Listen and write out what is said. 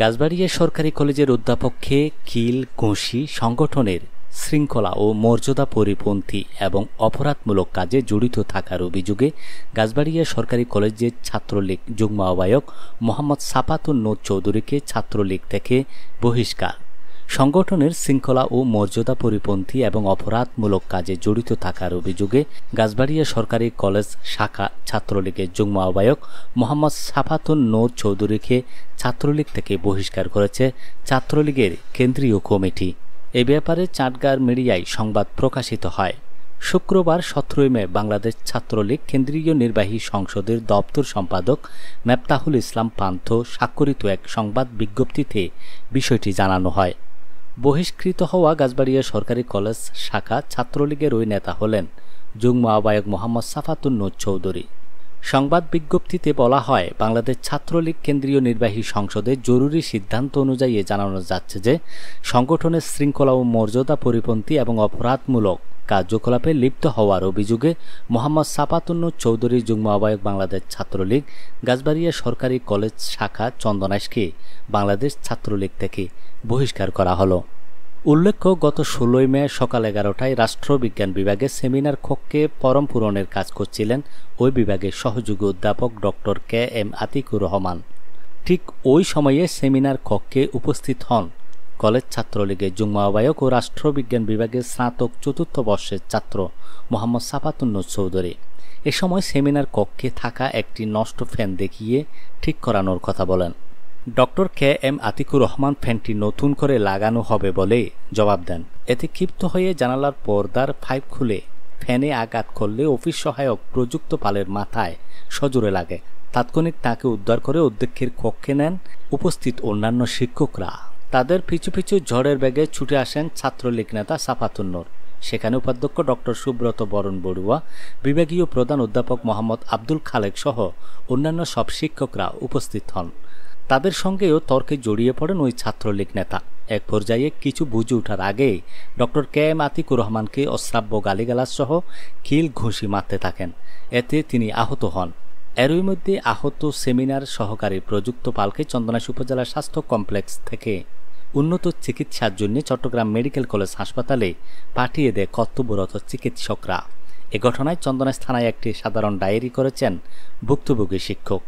গাছবাড়িয়া সরকারি কলেজের অধ্যাপককে কিল ঘুষি সংগঠনের শৃঙ্খলা ও মর্যাদা পরিপন্থী এবং অপরাধমূলক কাজে জড়িত থাকার অভিযোগে গাছবাড়িয়া সরকারি কলেজের ছাত্রলীগ যুগ্ম আহ্বায়ক মোহাম্মদ সাপাতুন চৌধুরীকে ছাত্রলীগ থেকে বহিষ্কার সংগঠনের শৃঙ্খলা ও মর্যাদা পরিপন্থী এবং অপরাধমূলক কাজে জড়িত থাকার অভিযোগে গাছবাড়িয়া সরকারি কলেজ শাখা ছাত্রলীগের যুগ্ম আহ্বায়ক মোহাম্মদ সাফাতুন নোর চৌধুরীকে ছাত্রলীগ থেকে বহিষ্কার করেছে ছাত্রলীগের কেন্দ্রীয় কমিটি এ ব্যাপারে চাটগার মিডিয়ায় সংবাদ প্রকাশিত হয় শুক্রবার সতেরোই মে বাংলাদেশ ছাত্রলীগ কেন্দ্রীয় নির্বাহী সংসদের দপ্তর সম্পাদক মেপ্তাহুল ইসলাম পান্থ স্বাক্ষরিত এক সংবাদ বিজ্ঞপ্তিতে বিষয়টি জানানো হয় বহিষ্কৃত হওয়া গাছবাড়িয়া সরকারি কলেজ শাখা ছাত্রলীগের ওই নেতা হলেন যুগ্ম আহ্বায়ক মোহাম্মদ সাফাতুন নোজ চৌধুরী সংবাদ বিজ্ঞপ্তিতে বলা হয় বাংলাদেশ ছাত্রলীগ কেন্দ্রীয় নির্বাহী সংসদে জরুরি সিদ্ধান্ত অনুযায়ী জানানো যাচ্ছে যে সংগঠনের শৃঙ্খলা ও মর্যাদা পরিপন্থী এবং অপরাধমূলক কার্যকলাপে লিপ্ত হওয়ার অভিযোগে মোহাম্মদ সাপাতুন্ন চৌধুরী যুগ্ম আবায়ক বাংলাদেশ ছাত্রলীগ গাছবাড়িয়া সরকারি কলেজ শাখা চন্দনাশকে বাংলাদেশ ছাত্রলীগ থেকে বহিষ্কার করা হলো উল্লেখ্য গত ষোলোই মে সকাল এগারোটায় রাষ্ট্রবিজ্ঞান বিভাগে সেমিনার কক্ষে পরম পূরণের কাজ করছিলেন ওই বিভাগের সহযোগী অধ্যাপক doctor K M Atiqur Rahman ঠিক ওই সময়ে সেমিনার কক্ষে উপস্থিত হন কলেজ ছাত্রলীগে জুম্মা আহ্বায়ক ও রাষ্ট্রবিজ্ঞান বিভাগের স্নাতক চতুর্থ বর্ষের ছাত্র মোহাম্মদ সাফাতুন্নুর চৌধুরী এ সময় সেমিনার কক্ষে থাকা একটি নষ্ট ফ্যান দেখিয়ে ঠিক করানোর কথা বলেন doctor K M Atiqur Rahman ফ্যানটি নতুন করে লাগানো হবে বলে জবাব দেন এতে ক্ষিপ্ত হয়ে জানালার পর্দার পাইপ খুলে ফ্যানে আঘাত করলে অফিস সহায়ক প্রযুক্ত পালের মাথায় সজোরে লাগে তাৎক্ষণিক তাকে উদ্ধার করে অধ্যক্ষের কক্ষে নেন উপস্থিত অন্যান্য শিক্ষকরা তাদের পিছু পিছু ঝড়ের বেগে ছুটে আসেন ছাত্রলীগ নেতা সাফাতুন্নর সেখানে উপাধ্যক্ষ ডক্টর সুব্রত বরণ বড়ুয়া বিভাগীয় প্রধান অধ্যাপক মোহাম্মদ আব্দুল খালেক সহ অন্যান্য সব শিক্ষকরা উপস্থিত হন তাদের সঙ্গেও তর্কে জড়িয়ে পড়েন ওই ছাত্রলীগ নেতা এক পর্যায়ে কিছু বুঝে ওঠার আগেই ডক্টর কে এম আতিকুর রহমানকে অশ্রাব্য গালিগালাস সহ কিল ঘুষি মারতে থাকেন এতে তিনি আহত হন এরই মধ্যে আহত সেমিনার সহকারী প্রযুক্ত পালকে চন্দনাশ উপজেলা স্বাস্থ্য কমপ্লেক্স থেকে উন্নত চিকিৎসার জন্য চট্টগ্রাম মেডিকেল কলেজ হাসপাতালে পাঠিয়ে দেয় কর্তব্যরত চিকিৎসকরা এ ঘটনায় চন্দনাইশ থানায় একটি সাধারণ ডায়েরি করেছেন ভুক্তভোগী শিক্ষক